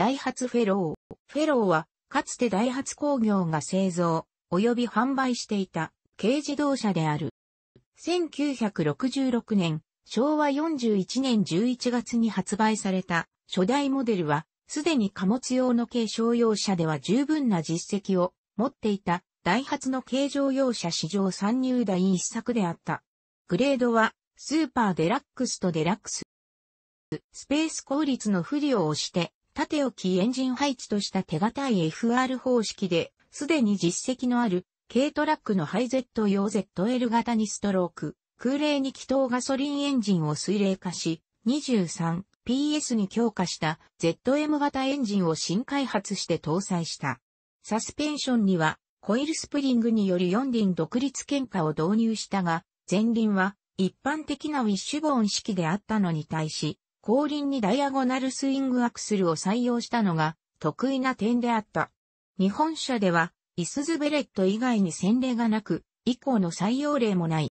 ダイハツフェロー。フェローは、かつてダイハツ工業が製造、及び販売していた、軽自動車である。1966年、昭和41年11月に発売された、初代モデルは、すでに貨物用の軽商用車では十分な実績を持っていた、ダイハツの軽乗用車史上参入第一作であった。グレードは、スーパーデラックスとデラックス。スペース効率の不利を押して、縦置きエンジン配置とした手堅い FR 方式で、すでに実績のある、軽トラックのハイゼット用 ZL 型にストローク、空冷に気筒ガソリンエンジンを水冷化し、23PS に強化した ZM 型エンジンを新開発して搭載した。サスペンションには、コイルスプリングによる4輪独立喧嘩を導入したが、前輪は一般的なウィッシュボーン式であったのに対し、後輪にダイアゴナルスイングアクスルを採用したのが得意な点であった。日本車では、イスズベレット以外に先例がなく、以降の採用例もない。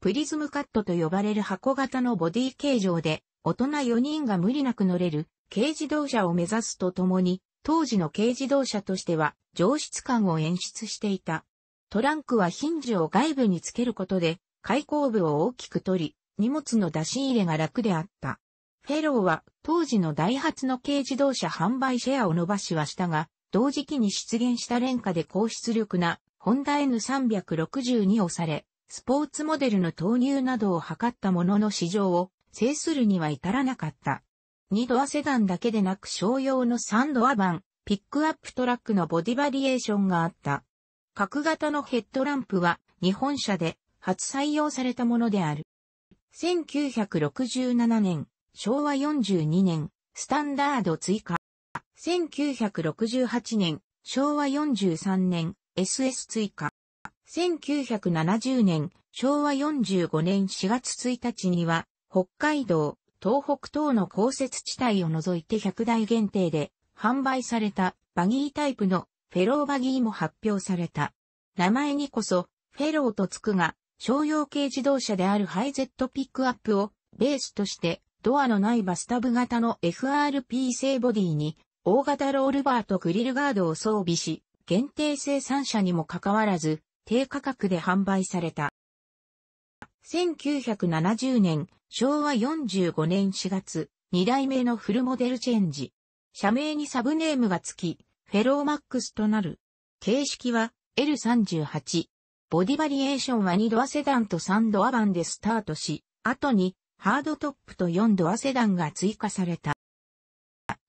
プリズムカットと呼ばれる箱型のボディ形状で、大人4人が無理なく乗れる軽自動車を目指すとともに、当時の軽自動車としては上質感を演出していた。トランクはヒンジを外部につけることで、開口部を大きく取り、荷物の出し入れが楽であった。フェローは当時のダイハツの軽自動車販売シェアを伸ばしはしたが、同時期に出現した廉価で高出力なホンダ n 3 6にをされ、スポーツモデルの投入などを図ったものの市場を制するには至らなかった。2ドアセダンだけでなく商用の3ドア版、ピックアップトラックのボディバリエーションがあった。角型のヘッドランプは日本車で初採用されたものである。1967年、昭和42年、スタンダード追加。1968年、昭和43年、SS 追加。1970年、昭和45年4月1日には、北海道、東北等の降雪地帯を除いて100台限定で販売されたバギータイプのフェローバギーも発表された。名前にこそ、フェローとつくが、商用系自動車であるハイゼットピックアップをベースとしてドアのないバスタブ型の FRP 製ボディに、大型ロールバーとグリルガードを装備し、限定生産者にもかかわらず、低価格で販売された。1970年、昭和45年4月、2代目のフルモデルチェンジ。社名にサブネームが付き、フェローマックスとなる。形式は L38。ボディバリエーションは2ドアセダンと3ドア版でスタートし、後にハードトップと4ドアセダンが追加された。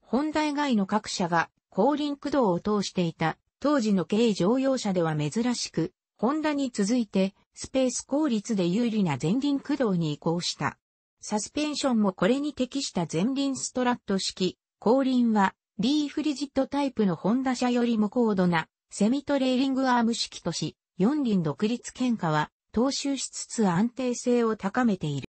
ホンダ以外の各社が後輪駆動を通していた当時の軽乗用車では珍しく、ホンダに続いてスペース効率で有利な前輪駆動に移行した。サスペンションもこれに適した前輪ストラット式、後輪はリーフリジットタイプのホンダ車よりも高度なセミトレーリングアーム式とし、4輪独立喧嘩は踏襲しつつ安定性を高めている。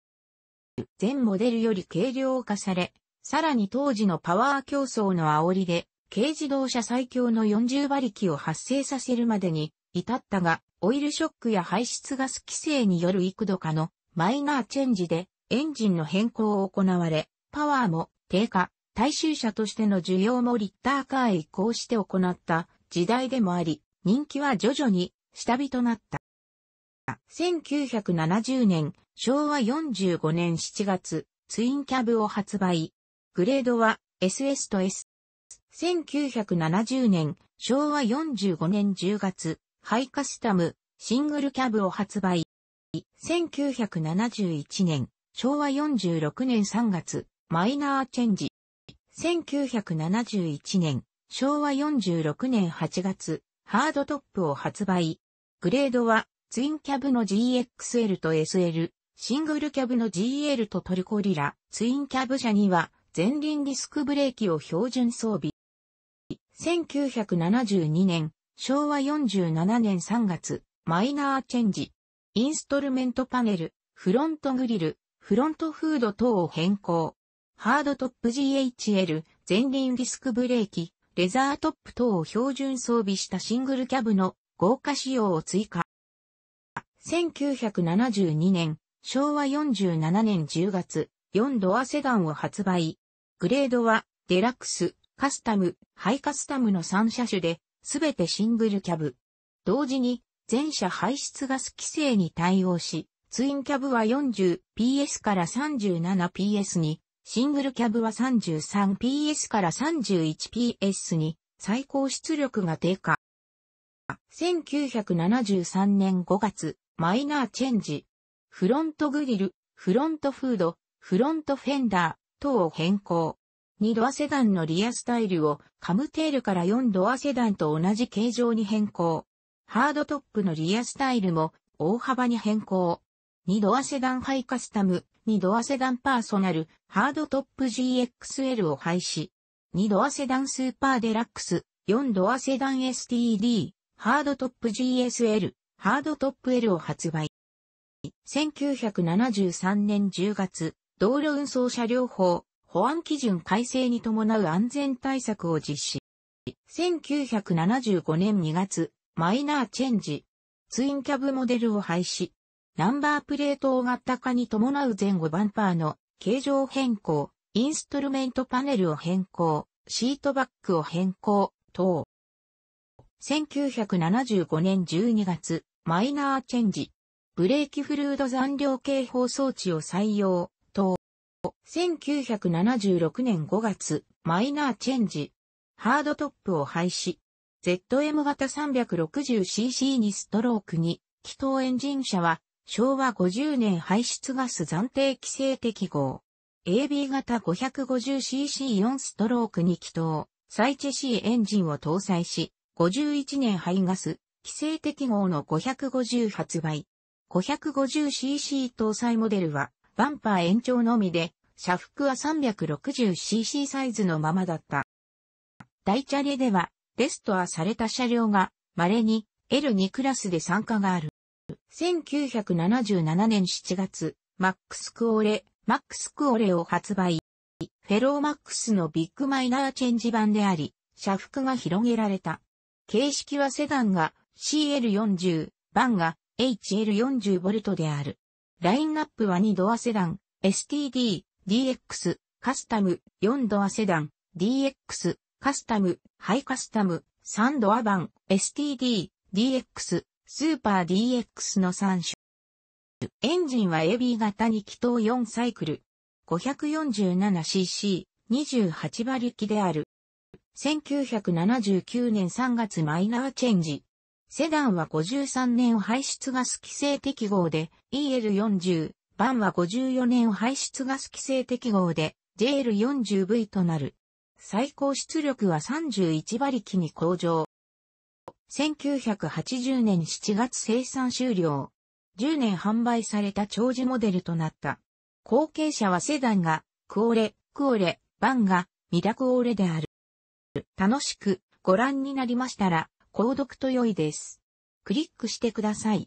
全モデルより軽量化され、さらに当時のパワー競争の煽りで、軽自動車最強の40馬力を発生させるまでに至ったが、オイルショックや排出ガス規制による幾度かのマイナーチェンジでエンジンの変更を行われ、パワーも低下、大衆車としての需要もリッターカーへ移行して行った時代でもあり、人気は徐々に下火となった。1970年、昭和45年7月、ツインキャブを発売。グレードは SS と S。1970年、昭和45年10月、ハイカスタム、シングルキャブを発売。1971年、昭和46年3月、マイナーチェンジ。1971年、昭和46年8月、ハードトップを発売。グレードはツインキャブの GXL と SL、シングルキャブの GL とトルコリラ、ツインキャブ車には前輪ディスクブレーキを標準装備。1972年、昭和47年3月、マイナーチェンジ、インストルメントパネル、フロントグリル、フロントフード等を変更。ハードトップ GHL、前輪ディスクブレーキ、レザートップ等を標準装備したシングルキャブの豪華仕様を追加。1972年、昭和47年10月、4ドアセダンを発売。グレードは、デラックス、カスタム、ハイカスタムの3車種で、すべてシングルキャブ。同時に、全車排出ガス規制に対応し、ツインキャブは 40PS から 37PS に、シングルキャブは 33PS から 31PS に、最高出力が低下。1973年5月、マイナーチェンジ、フロントグリル、フロントフード、フロントフェンダー等を変更。2ドアセダンのリアスタイルをカムテールから4ドアセダンと同じ形状に変更。ハードトップのリアスタイルも大幅に変更。2ドアセダンハイカスタム、2ドアセダンパーソナル、ハードトップ GXL を廃止。2ドアセダンスーパーデラックス、4ドアセダン STD、ハードトップ GSL、ハードトップ L を発売。1973年10月、道路運送車両法、保安基準改正に伴う安全対策を実施。1975年2月、マイナーチェンジ、ツインキャブモデルを廃止。ナンバープレート大型化に伴う前後バンパーの形状変更、インストルメントパネルを変更、シートバックを変更、等。1975年12月、マイナーチェンジ、ブレーキフルード残量警報装置を採用、等。1976年5月、マイナーチェンジ、ハードトップを廃止。ZM 型 360cc にストロークに、気筒エンジン車は、昭和50年排出ガス暫定規制適合。AB 型 550cc4 ストロークに気筒、サイチェーエンジンを搭載し、51年排ガス、規制適合の550発売。550cc 搭載モデルは、バンパー延長のみで、車幅は 360cc サイズのままだった。大チャレでは、レストアされた車両が、稀に L2 クラスで参加がある。1977年7月、マックスクオレ、マックスクオレを発売。フェローマックスのビッグマイナーチェンジ版であり、車幅が広げられた。形式はセダンが CL40 番が HL40V である。ラインナップは2ドアセダン、STD、DX、カスタム、4ドアセダン、DX、カスタム、ハイカスタム、3ドア版、STD、DX、スーパー DX の3種。エンジンは AB 型に気筒4サイクル、547cc、28馬力である。1979年3月マイナーチェンジ、セダンは53年排出ガス規制適合で EL40、バンは54年排出ガス規制適合で JL40V となる。最高出力は31馬力に向上。1980年7月生産終了。10年販売された長寿モデルとなった。後継者はセダンが、クオレ、クオレ、バンが、ミダクオーレである。楽しくご覧になりましたら、購読と良いです。クリックしてください。